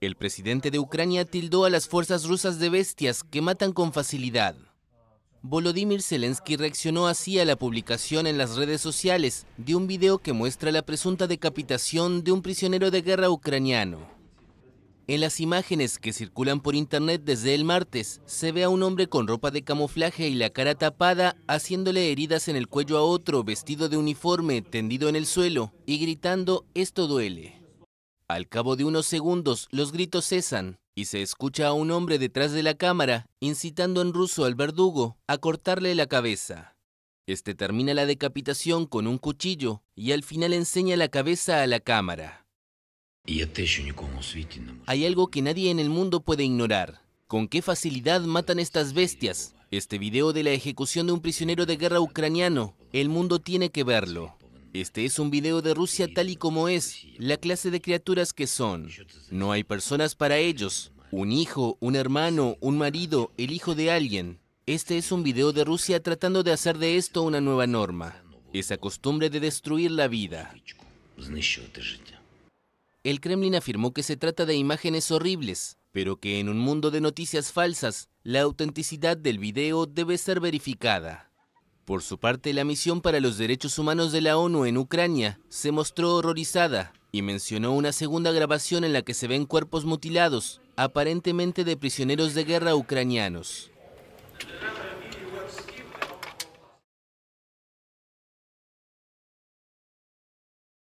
El presidente de Ucrania tildó a las fuerzas rusas de bestias que matan con facilidad. Volodymyr Zelensky reaccionó así a la publicación en las redes sociales de un video que muestra la presunta decapitación de un prisionero de guerra ucraniano. En las imágenes que circulan por internet desde el martes, se ve a un hombre con ropa de camuflaje y la cara tapada haciéndole heridas en el cuello a otro vestido de uniforme tendido en el suelo y gritando esto duele. Al cabo de unos segundos, los gritos cesan y se escucha a un hombre detrás de la cámara incitando en ruso al verdugo a cortarle la cabeza. Este termina la decapitación con un cuchillo y al final enseña la cabeza a la cámara. Este Hay algo que nadie en el mundo puede ignorar. ¿Con qué facilidad matan estas bestias? Este video de la ejecución de un prisionero de guerra ucraniano, el mundo tiene que verlo. Este es un video de Rusia tal y como es, la clase de criaturas que son. No hay personas para ellos. Un hijo, un hermano, un marido, el hijo de alguien. Este es un video de Rusia tratando de hacer de esto una nueva norma. Esa costumbre de destruir la vida. El Kremlin afirmó que se trata de imágenes horribles, pero que en un mundo de noticias falsas, la autenticidad del video debe ser verificada. Por su parte, la misión para los derechos humanos de la ONU en Ucrania se mostró horrorizada y mencionó una segunda grabación en la que se ven cuerpos mutilados, aparentemente de prisioneros de guerra ucranianos.